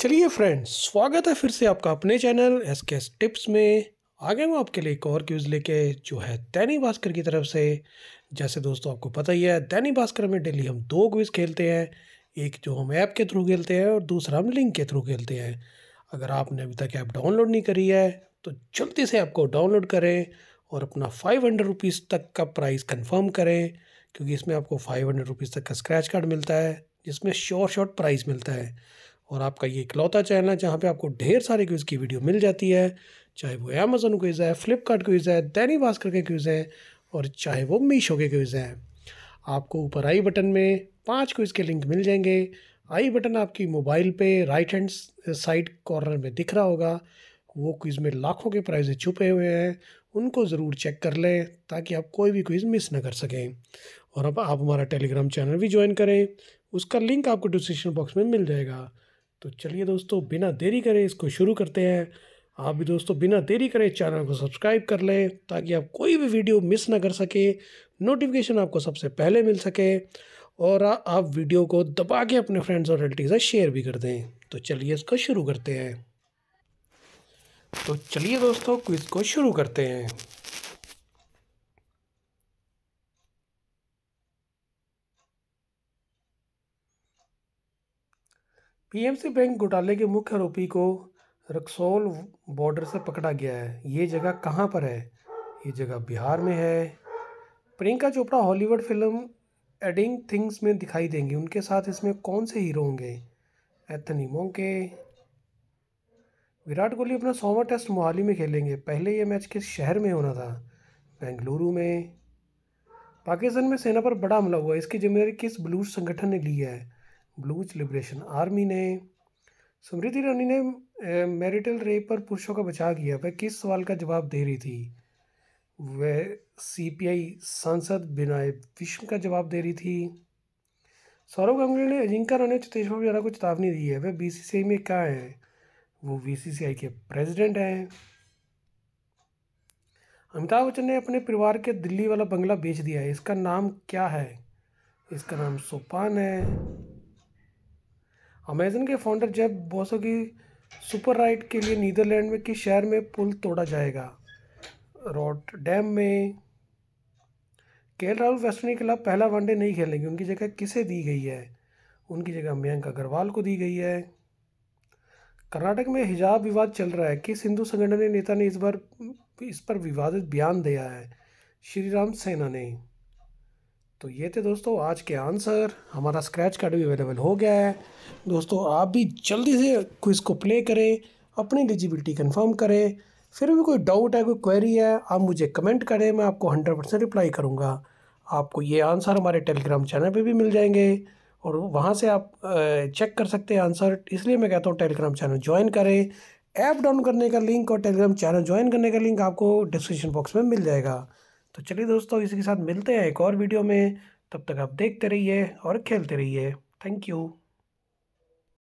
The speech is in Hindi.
चलिए फ्रेंड्स स्वागत है फिर से आपका अपने चैनल एस के टिप्स में आ हूँ आपके लिए एक और क्यूज़ लेके जो है दैनिक भास्कर की तरफ से जैसे दोस्तों आपको पता ही है दैनिक भास्कर में डेली हम दो क्विज़ खेलते हैं एक जो हम ऐप के थ्रू खेलते हैं और दूसरा हम लिंक के थ्रू खेलते हैं अगर आपने अभी तक ऐप डाउनलोड नहीं करी है तो जल्दी से आपको डाउनलोड करें और अपना फाइव हंड्रेड रुपीज़ तक का प्राइस कन्फर्म करें क्योंकि इसमें आपको फाइव हंड्रेड रुपीज़ तक का स्क्रैच कार्ड मिलता है जिसमें शॉर्ट शॉर्ट प्राइस मिलता है और आपका ये इकलौता चैनल है जहाँ पे आपको ढेर सारे क्विज़ की वीडियो मिल जाती है चाहे वो अमेजोन क्विज़ है फ्लिपकार्ट क्विज़ है दैनी भास्कर के क्विज़ हैं और चाहे वो मीशो के क्विज़ हैं आपको ऊपर आई बटन में पाँच क्विज़ के लिंक मिल जाएंगे आई बटन आपकी मोबाइल पे राइट हैंड साइड कॉर्नर में दिख रहा होगा वो क्विज़ में लाखों के प्राइज़ छुपे हुए हैं उनको ज़रूर चेक कर लें ताकि आप कोई भी क्विज़ मिस ना कर सकें और अब आप हमारा टेलीग्राम चैनल भी ज्वाइन करें उसका लिंक आपको डिस्क्रिप्शन बॉक्स में मिल जाएगा तो चलिए दोस्तों बिना देरी करें इसको शुरू करते हैं आप भी दोस्तों बिना देरी करें चैनल को सब्सक्राइब कर लें ताकि आप कोई भी वीडियो मिस ना कर सके नोटिफिकेशन आपको सबसे पहले मिल सके और आ, आप वीडियो को दबा के अपने फ्रेंड्स और रिलेटिव से शेयर भी कर दें तो चलिए इसको शुरू करते हैं तो चलिए दोस्तों क्विज़ को शुरू करते हैं पीएमसी बैंक घोटाले के मुख्य आरोपी को रक्सौल बॉर्डर से पकड़ा गया है ये जगह कहाँ पर है ये जगह बिहार में है प्रियंका चोपड़ा हॉलीवुड फिल्म एडिंग थिंग्स में दिखाई देंगी उनके साथ इसमें कौन से हीरो होंगे एथनी मोंके विराट कोहली अपना सौवा टेस्ट मोहाली में खेलेंगे पहले ये मैच किस शहर में होना था बेंगलुरु में पाकिस्तान में सेना पर बड़ा हमला हुआ इसकी जिम्मेदारी किस ब्लूज संगठन ने ली है ब्लूज लिबरेशन आर्मी ने स्मृति ईरानी ने मैरिटल रेप पर पुरुषों का बचाव किया वह किस सवाल का जवाब दे रही थी वह सीपीआई सांसद बिनाय विश्व का जवाब दे रही थी सौरभ गांगुली ने अजिंका रानी चितेश बाबू को चेतावनी दी है वह बीसीसीआई में क्या है वो बीसीसीआई के प्रेसिडेंट हैं अमिताभ बच्चन ने अपने परिवार के दिल्ली वाला बंगला बेच दिया है इसका नाम क्या है इसका नाम सोपान है अमेजन के फाउंडर जेब बोसो की सुपर राइड के लिए नीदरलैंड में किस शहर में पुल तोड़ा जाएगा रॉट डैम में के राहुल वेस्टर्न के खिलाफ पहला वनडे नहीं खेलेंगे उनकी जगह किसे दी गई है उनकी जगह मयंक अग्रवाल को दी गई है कर्नाटक में हिजाब विवाद चल रहा है किस हिंदू संगठन नेता ने इस बार इस पर विवादित बयान दिया है श्री राम सेना ने तो ये थे दोस्तों आज के आंसर हमारा स्क्रैच कार्ड भी अवेलेबल हो गया है दोस्तों आप भी जल्दी से क्विज़ को प्ले करें अपनी एलिजिबिलिटी कंफर्म करें फिर भी कोई डाउट है कोई क्वेरी है आप मुझे कमेंट करें मैं आपको हंड्रेड परसेंट रिप्लाई करूँगा आपको ये आंसर हमारे टेलीग्राम चैनल पे भी मिल जाएंगे और वहाँ से आप चेक कर सकते हैं आंसर इसलिए मैं कहता हूँ टेलीग्राम चैनल ज्वाइन करें ऐप डाउन करने का लिंक और टेलीग्राम चैनल ज्वाइन करने का लिंक आपको डिस्क्रिप्शन बॉक्स में मिल जाएगा तो चलिए दोस्तों इसी के साथ मिलते हैं एक और वीडियो में तब तक आप देखते रहिए और खेलते रहिए थैंक यू